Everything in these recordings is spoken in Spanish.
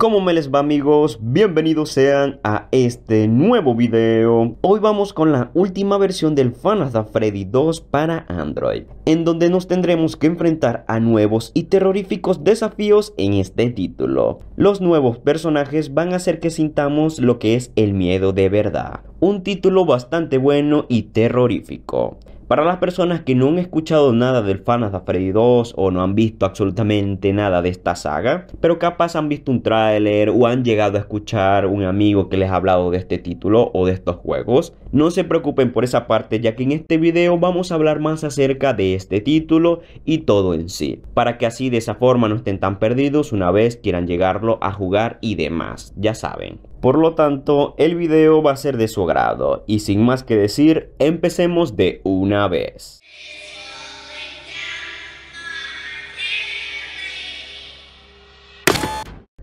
¿Cómo me les va amigos? Bienvenidos sean a este nuevo video. Hoy vamos con la última versión del FNAF Freddy 2 para Android, en donde nos tendremos que enfrentar a nuevos y terroríficos desafíos en este título. Los nuevos personajes van a hacer que sintamos lo que es el miedo de verdad. Un título bastante bueno y terrorífico. Para las personas que no han escuchado nada del FNAF Freddy 2 o no han visto absolutamente nada de esta saga, pero capaz han visto un tráiler o han llegado a escuchar un amigo que les ha hablado de este título o de estos juegos, no se preocupen por esa parte ya que en este video vamos a hablar más acerca de este título y todo en sí, para que así de esa forma no estén tan perdidos una vez quieran llegarlo a jugar y demás, ya saben. Por lo tanto, el video va a ser de su agrado y sin más que decir, empecemos de una vez.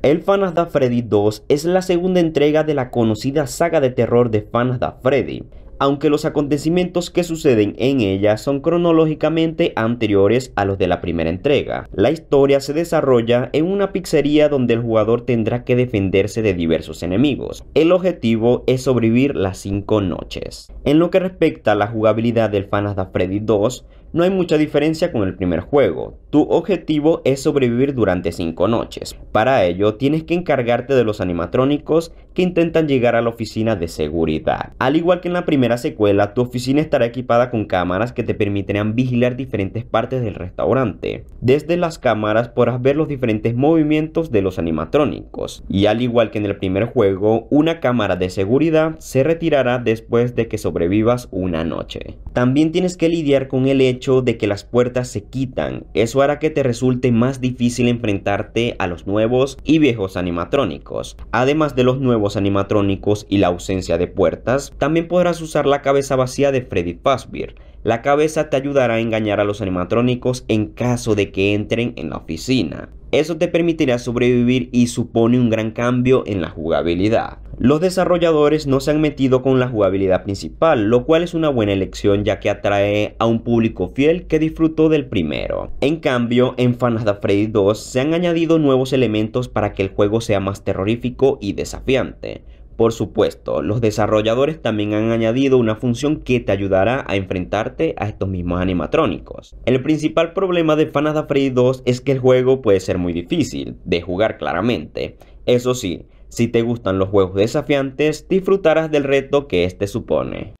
El da Freddy 2 es la segunda entrega de la conocida saga de terror de da Freddy aunque los acontecimientos que suceden en ella son cronológicamente anteriores a los de la primera entrega. La historia se desarrolla en una pizzería donde el jugador tendrá que defenderse de diversos enemigos. El objetivo es sobrevivir las 5 noches. En lo que respecta a la jugabilidad del FNAF Freddy 2, no hay mucha diferencia con el primer juego. Tu objetivo es sobrevivir durante 5 noches. Para ello, tienes que encargarte de los animatrónicos que intentan llegar a la oficina de seguridad. Al igual que en la primera secuela, tu oficina estará equipada con cámaras que te permitirán vigilar diferentes partes del restaurante. Desde las cámaras podrás ver los diferentes movimientos de los animatrónicos. Y al igual que en el primer juego, una cámara de seguridad se retirará después de que sobrevivas una noche. También tienes que lidiar con el hecho de que las puertas se quitan. Eso hará que te resulte más difícil enfrentarte a los nuevos y viejos animatrónicos. Además de los nuevos animatrónicos y la ausencia de puertas, también podrás usar la cabeza vacía de Freddy Fazbear. La cabeza te ayudará a engañar a los animatrónicos en caso de que entren en la oficina. Eso te permitirá sobrevivir y supone un gran cambio en la jugabilidad. Los desarrolladores no se han metido con la jugabilidad principal, lo cual es una buena elección ya que atrae a un público fiel que disfrutó del primero. En cambio, en FNAF Freddy 2 se han añadido nuevos elementos para que el juego sea más terrorífico y desafiante. Por supuesto, los desarrolladores también han añadido una función que te ayudará a enfrentarte a estos mismos animatrónicos. El principal problema de Fanada Freddy 2 es que el juego puede ser muy difícil de jugar claramente. Eso sí, si te gustan los juegos desafiantes, disfrutarás del reto que este supone.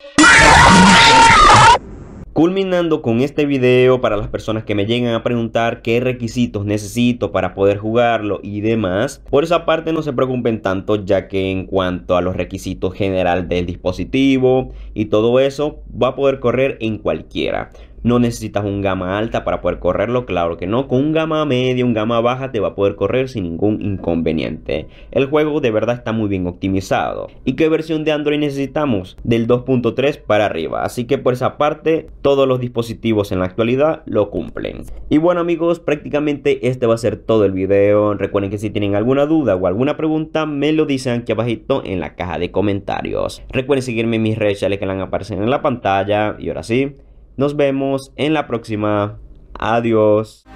Culminando con este video para las personas que me llegan a preguntar qué requisitos necesito para poder jugarlo y demás, por esa parte no se preocupen tanto ya que en cuanto a los requisitos general del dispositivo y todo eso va a poder correr en cualquiera. No necesitas un gama alta para poder correrlo, claro que no. Con un gama medio, un gama baja te va a poder correr sin ningún inconveniente. El juego de verdad está muy bien optimizado. ¿Y qué versión de Android necesitamos? Del 2.3 para arriba. Así que por esa parte, todos los dispositivos en la actualidad lo cumplen. Y bueno amigos, prácticamente este va a ser todo el video. Recuerden que si tienen alguna duda o alguna pregunta, me lo dicen aquí abajito en la caja de comentarios. Recuerden seguirme en mis redes sociales que van aparecen en la pantalla. Y ahora sí. Nos vemos en la próxima. Adiós.